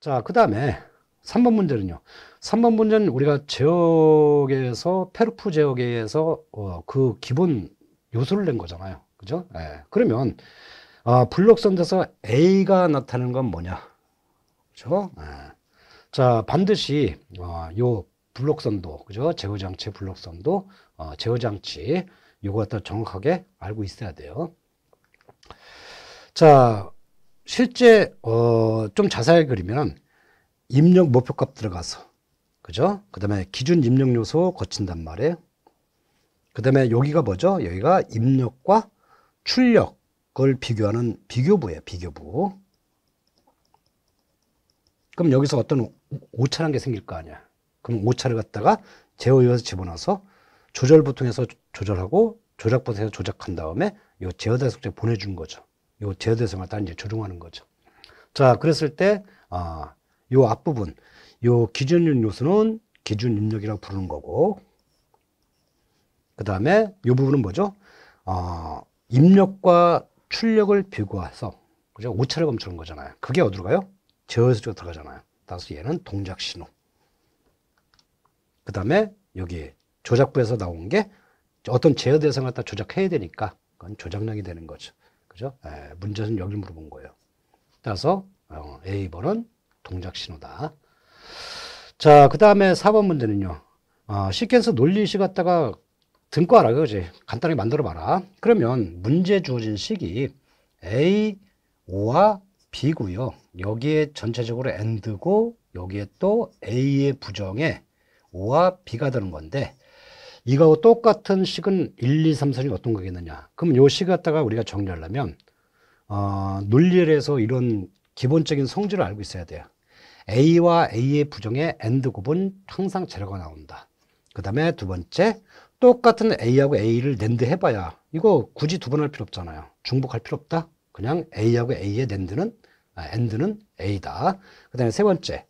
자, 그 다음에 3번 문제는요. 3번 문제는 우리가 제역에서, 페르프 제역에서 어, 그 기본 요소를 낸 거잖아요. 그죠? 예. 그러면, 아, 블록선에서 A가 나타나는 건 뭐냐? 그죠? 예. 자, 반드시, 어, 요 블록선도, 그죠? 제어장치 블록선도, 어, 제어장치, 요거 갖다 정확하게 알고 있어야 돼요. 자, 실제 어, 좀 자세하게 그리면 입력 목표값 들어가서 그죠? 그 다음에 기준 입력 요소 거친단 말이에요. 그 다음에 여기가 뭐죠? 여기가 입력과 출력을 비교하는 비교부예요. 비교부. 그럼 여기서 어떤 오차라는게 생길 거 아니야. 그럼 오차를 갖다가 제어해서 집어넣어서 조절부 통해서 조절하고 조작부 통해서 조작한 다음에 이 제어대속제 보내준 거죠. 요 제어대성을 다 이제 조정하는 거죠. 자, 그랬을 때, 아, 요 앞부분, 요 기준율 요소는 기준 입력이라고 부르는 거고, 그 다음에 요 부분은 뭐죠? 어, 입력과 출력을 비교해서, 그죠? 오차를 검출한 거잖아요. 그게 어디로 가요? 제어에서 쪽 들어가잖아요. 따라서 얘는 동작 신호. 그 다음에 여기 조작부에서 나온 게 어떤 제어 대상을 다 조작해야 되니까 그건 조작량이 되는 거죠. 그죠? 예, 문제는 여기 물어본 거예요. 따라서 어, A번은 동작 신호다. 자, 그 다음에 4번 문제는요. 어, 시퀀스 논리시 갖다가 등과라, 그지? 간단하게 만들어 봐라. 그러면 문제 주어진 식이 A, O와 B고요. 여기에 전체적으로 AND고 여기에 또 A의 부정에 O와 B가 되는 건데 이거하고 똑같은 식은 1, 2, 3, 4이 어떤 거겠느냐. 그럼 요식 갖다가 우리가 정리하려면, 어, 논리에서 이런 기본적인 성질을 알고 있어야 돼요. A와 A의 부정의 AND 곱은 항상 제로가 나온다. 그 다음에 두 번째, 똑같은 A하고 A를 낸드 해봐야 이거 굳이 두 번 할 필요 없잖아요. 중복할 필요 없다. 그냥 A하고 A의 낸드는 아, a 는 A다. 그 다음에 세 번째,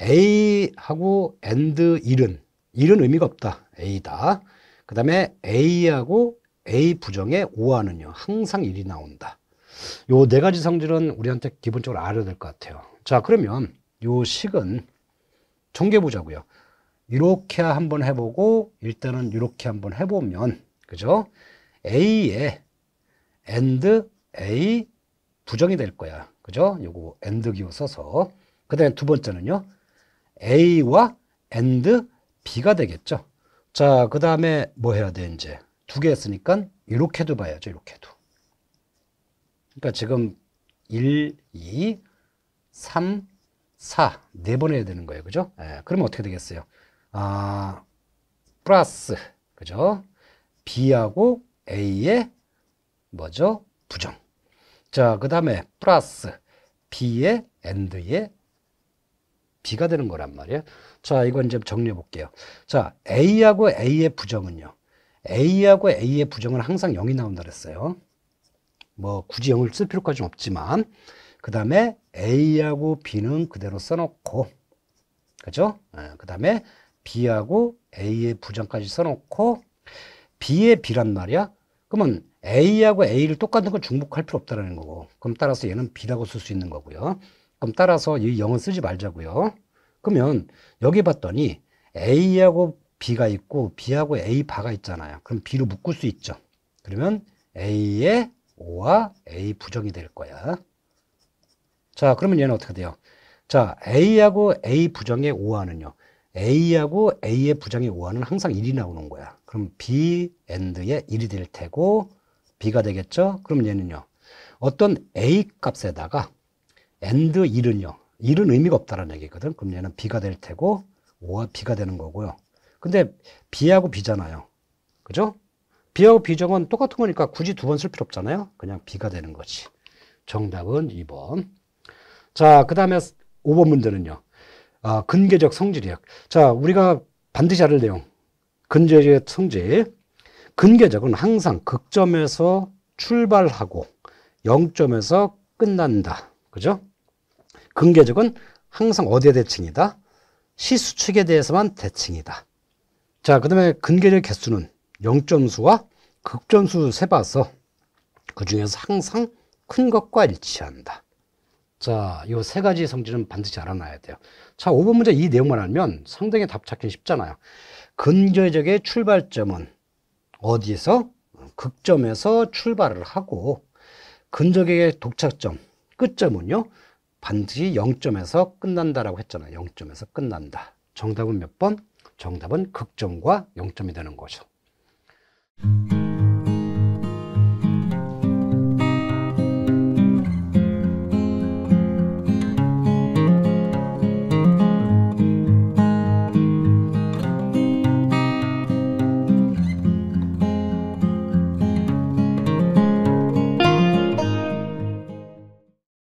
A하고 AND 1은 1은 의미가 없다. A다. 그 다음에 A하고 A 부정의 오하는요 항상 1이 나온다. 요 네 가지 성질은 우리한테 기본적으로 알아야 될 것 같아요. 자, 그러면 요 식은 종계 보자고요. 이렇게 한번 해보고 일단은 이렇게 한번 해보면 그죠? A에 and A 부정이 될 거야. 그죠? 요거 and 기호 써서 그 다음에 두 번째는요. A와 and B가 되겠죠. 자, 그 다음에 뭐 해야 돼, 이제? 두 개 했으니까 이렇게도 봐야죠, 이렇게도. 그러니까 지금 1, 2, 3, 4, 네 번 해야 되는 거예요, 그죠? 예, 그러면 어떻게 되겠어요? 아, 플러스, 그죠? B하고 A의 뭐죠? 부정. 자, 그 다음에 플러스 B의 AND의 B가 되는 거란 말이에요. 자, 이건 좀 정리해 볼게요. 자, A하고 A의 부정은요. A하고 A의 부정은 항상 0이 나온다 그랬어요. 뭐 굳이 0을 쓸 필요까지는 없지만 그 다음에 A하고 B는 그대로 써놓고 그죠? 예, 그 다음에 B하고 A의 부정까지 써놓고 B의 B란 말이야. 그러면 A하고 A를 똑같은 걸 중복할 필요 없다라는 거고 그럼 따라서 얘는 B라고 쓸 수 있는 거고요. 그럼 따라서 이 0은 쓰지 말자고요. 그러면 여기 봤더니 A하고 B가 있고 B하고 A 바가 있잖아요. 그럼 B로 묶을 수 있죠. 그러면 A의 O와 A 부정이 될 거야. 자, 그러면 얘는 어떻게 돼요? 자, A하고 A 부정의 오화는요. A하고 A의 부정의 오화는 항상 1이 나오는 거야. 그럼 B 앤드의 1이 될 테고 B가 되겠죠? 그럼 얘는요. 어떤 A 값에다가 and 1은요. 1은 의미가 없다는 얘기거든. 그럼 얘는 비가될 테고, 5와 B가 되는 거고요. 근데 비하고비잖아요 그죠? 비하고비정은 똑같은 거니까 굳이 두 번 쓸 필요 없잖아요. 그냥 비가 되는 거지. 정답은 2번. 자, 그 다음에 5번 문제는요. 아, 근계적 성질이요. 자, 우리가 반드시 알을 내용. 근계적 성질. 근계적은 항상 극점에서 출발하고 0점에서 끝난다. 그죠? 근계적은 항상 어디에 대칭이다? 시수축에 대해서만 대칭이다. 자, 그 다음에 근계적 개수는 영점수와 극점수 세봐서 그 중에서 항상 큰 것과 일치한다. 자, 이 세 가지 성질은 반드시 알아놔야 돼요. 자, 5번 문제 이 내용만 알면 상당히 답 찾기 쉽잖아요. 근계적의 출발점은 어디에서? 극점에서 출발을 하고 근적의 독착점, 끝점은요. 반드시 0점에서 끝난다라고 했잖아요. 0점에서 끝난다. 정답은 몇 번? 정답은 극점과 0점이 되는 거죠.